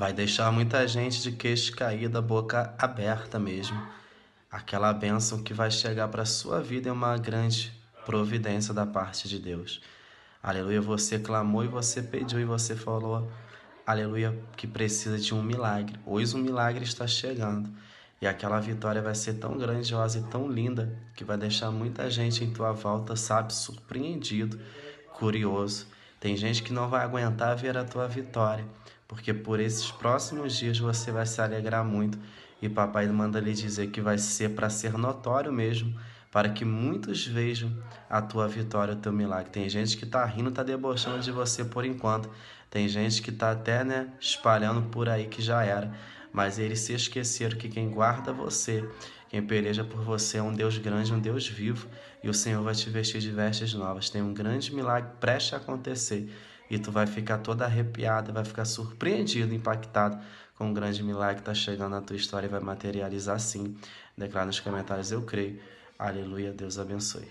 vai deixar muita gente de queixo caída, boca aberta mesmo. Aquela bênção que vai chegar para sua vida é uma grande providência da parte de Deus. Aleluia, você clamou e você pediu e você falou, aleluia, que precisa de um milagre. Hoje um milagre está chegando. E aquela vitória vai ser tão grandiosa e tão linda que vai deixar muita gente em tua volta, sabe, surpreendido, curioso tem gente que não vai aguentar ver a tua vitória, porque por esses próximos dias você vai se alegrar muito e papai manda lhe dizer que vai ser para ser notório mesmo, para que muitos vejam a tua vitória, o teu milagre. Tem gente que tá rindo, tá debochando de você por enquanto. Tem gente que tá até, né, espalhando por aí que já era mas eles se esqueceram que quem guarda você, quem peleja por você é um Deus grande, um Deus vivo, e o Senhor vai te vestir de vestes novas. Tem um grande milagre preste a acontecer, e tu vai ficar toda arrepiada, vai ficar surpreendido, impactado com um grande milagre que está chegando na tua história e vai materializar sim. Declara nos comentários, eu creio. Aleluia, Deus abençoe.